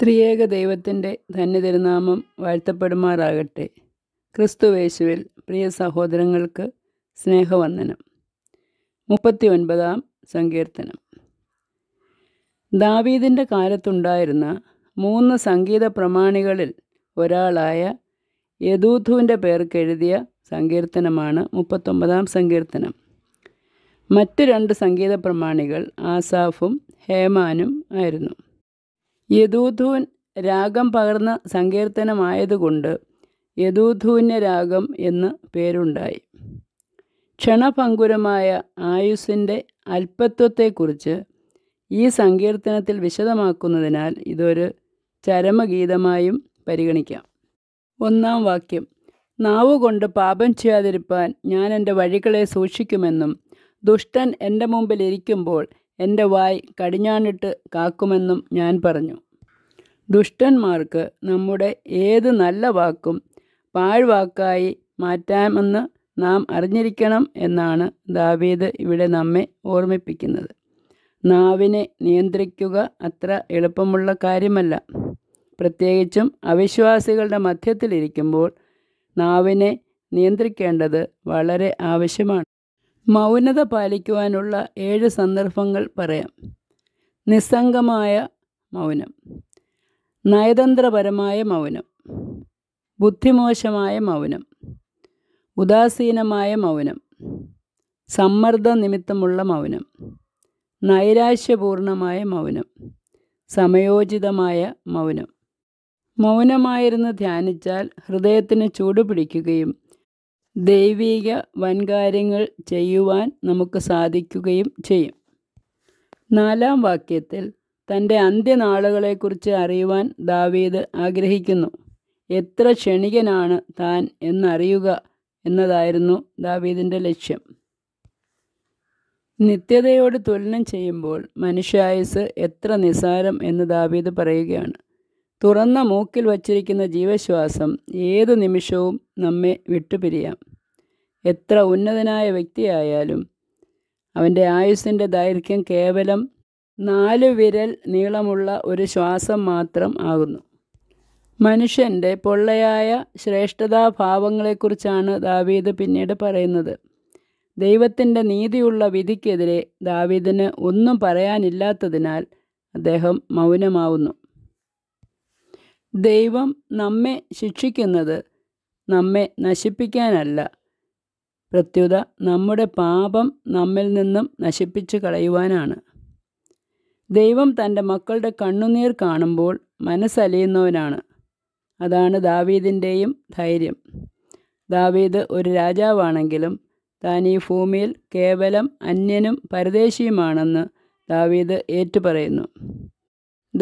ത്രിയേക ദൈവത്തിൻ്റെ ധന്യതിരുനാമം വാഴ്ത്തപ്പെടുമാറാകട്ടെ ക്രിസ്തുവേശുവിൽ പ്രിയ സഹോദരങ്ങൾക്ക് സ്നേഹവന്ദനം മുപ്പത്തി ഒൻപതാം സങ്കീർത്തനം ദാവീദിൻ്റെ കാലത്തുണ്ടായിരുന്ന മൂന്ന് സംഗീത പ്രമാണികളിൽ ഒരാളായ യദൂധുവിൻ്റെ പേർക്കെഴുതിയ സങ്കീർത്തനമാണ് മുപ്പത്തൊമ്പതാം സങ്കീർത്തനം മറ്റ് രണ്ട് സംഗീത പ്രമാണികൾ ആസാഫും ഹേമാനും ആയിരുന്നു യദൂഥൂൻ രാഗം പകർന്ന സങ്കീർത്തനമായതുകൊണ്ട് യദൂധൂന്യ രാഗം എന്ന് പേരുണ്ടായി ക്ഷണഭങ്കുരമായ ആയുസിൻ്റെ അല്പത്വത്തെക്കുറിച്ച് ഈ സങ്കീർത്തനത്തിൽ വിശദമാക്കുന്നതിനാൽ ഇതൊരു ചരമഗീതമായും പരിഗണിക്കാം ഒന്നാം വാക്യം നാവുകൊണ്ട് പാപം ചെയ്യാതിരിപ്പാൻ ഞാൻ എൻ്റെ വഴികളെ സൂക്ഷിക്കുമെന്നും ദുഷ്ടൻ എൻ്റെ മുമ്പിൽ ഇരിക്കുമ്പോൾ എൻ്റെ വായ് കടിഞ്ഞാണിട്ട് കാക്കുമെന്നും ഞാൻ പറഞ്ഞു ദുഷ്ടന്മാർക്ക് നമ്മുടെ ഏത് നല്ല വാക്കും പാഴ്വാക്കായി മാറ്റാമെന്ന് നാം അറിഞ്ഞിരിക്കണം എന്നാണ് ദാവീദ് ഇവിടെ നമ്മെ ഓർമ്മിപ്പിക്കുന്നത് നാവിനെ നിയന്ത്രിക്കുക അത്ര എളുപ്പമുള്ള കാര്യമല്ല പ്രത്യേകിച്ചും അവിശ്വാസികളുടെ മധ്യത്തിലിരിക്കുമ്പോൾ നാവിനെ നിയന്ത്രിക്കേണ്ടത് വളരെ ആവശ്യമാണ് മൗനത പാലിക്കുവാനുള്ള ഏഴ് സന്ദർഭങ്ങൾ പറയാം നിസ്സംഗമായ മൗനം നയതന്ത്രപരമായ മൗനം ബുദ്ധിമോശമായ മൗനം ഉദാസീനമായ മൗനം സമ്മർദ്ദ നിമിത്തമുള്ള മൗനം നൈരാശ്യപൂർണമായ മൗനം സമയോചിതമായ മൗനം മൗനമായിരുന്ന് ധ്യാനിച്ചാൽ ഹൃദയത്തിന് ചൂട് പിടിക്കുകയും ദൈവിക വൻകാര്യങ്ങൾ ചെയ്യുവാൻ നമുക്ക് സാധിക്കുകയും ചെയ്യും നാലാം വാക്യത്തിൽ തൻ്റെ അന്ത്യനാളുകളെക്കുറിച്ച് അറിയുവാൻ ദാവീദ് ആഗ്രഹിക്കുന്നു എത്ര ക്ഷണികനാണ് താൻ എന്നറിയുക എന്നതായിരുന്നു ദാവീദിൻ്റെ ലക്ഷ്യം നിത്യതയോട് തുലനം ചെയ്യുമ്പോൾ മനുഷ്യായുസ് എത്ര നിസാരം എന്ന് ദാവീദ് പറയുകയാണ് തുറന്ന മൂക്കിൽ വച്ചിരിക്കുന്ന ജീവശ്വാസം ഏതു നിമിഷവും നമ്മെ വിട്ടുപിരിയാം എത്ര ഉന്നതനായ വ്യക്തിയായാലും അവൻ്റെ ആയുസ്സിൻ്റെ ദൈർഘ്യം കേവലം നാല് വിരൽ നീളമുള്ള ഒരു ശ്വാസം മാത്രം ആകുന്നു മനുഷ്യൻ്റെ പൊള്ളയായ ശ്രേഷ്ഠതാഭാവങ്ങളെക്കുറിച്ചാണ് ദാവീദ് പിന്നീട് പറയുന്നത് ദൈവത്തിൻ്റെ നീതിയുള്ള വിധിക്കെതിരെ ദാവീദിന് ഒന്നും പറയാനില്ലാത്തതിനാൽ അദ്ദേഹം മൗനമാവുന്നു ദൈവം നമ്മെ ശിക്ഷിക്കുന്നത് നമ്മെ നശിപ്പിക്കാനല്ല പ്രത്യുത നമ്മുടെ പാപം നമ്മിൽ നിന്നും നശിപ്പിച്ചു കളയുവാനാണ് ദൈവം തൻ്റെ മക്കളുടെ കണ്ണുനീർ കാണുമ്പോൾ മനസ്സലിയുന്നവനാണ് അതാണ് ദാവീദിൻ്റെയും ധൈര്യം ദാവീദ് ഒരു രാജാവാണെങ്കിലും താൻ ഈ ഭൂമിയിൽ കേവലം അന്യനും പരദേശിയുമാണെന്ന് ദാവീദ് ഏറ്റുപറയുന്നു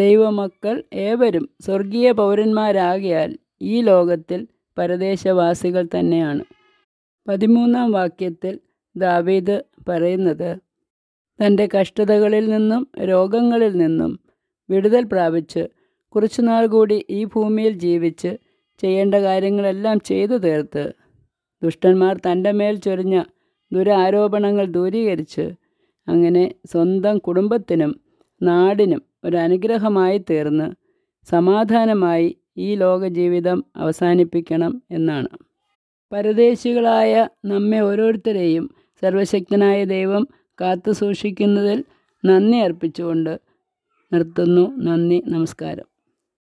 ദൈവമക്കൾ ഏവരും സ്വർഗീയ പൗരന്മാരാകിയാൽ ഈ ലോകത്തിൽ പരദേശവാസികൾ തന്നെയാണ് പതിമൂന്നാം വാക്യത്തിൽ ദാവീദ് പറയുന്നത് തൻ്റെ കഷ്ടതകളിൽ നിന്നും രോഗങ്ങളിൽ നിന്നും വിടുതൽ പ്രാപിച്ച് കുറച്ചുനാൾ കൂടി ഈ ഭൂമിയിൽ ജീവിച്ച് ചെയ്യേണ്ട കാര്യങ്ങളെല്ലാം ചെയ്തു തീർത്ത് ദുഷ്ടന്മാർ തൻ്റെ മേൽ ചൊരിഞ്ഞ ദുരാരോപണങ്ങൾ ദൂരീകരിച്ച് അങ്ങനെ സ്വന്തം കുടുംബത്തിനും നാടിനും ഒരനുഗ്രഹമായി തീർന്ന് സമാധാനമായി ഈ ലോകജീവിതം അവസാനിപ്പിക്കണം എന്നാണ് പരദേശികളായ നമ്മെ ഓരോരുത്തരെയും സർവശക്തനായ ദൈവം കാത്തു സൂക്ഷിക്കുന്നതിൽ നന്ദി അർപ്പിച്ചുകൊണ്ട് നിർത്തുന്നു നന്ദി നമസ്കാരം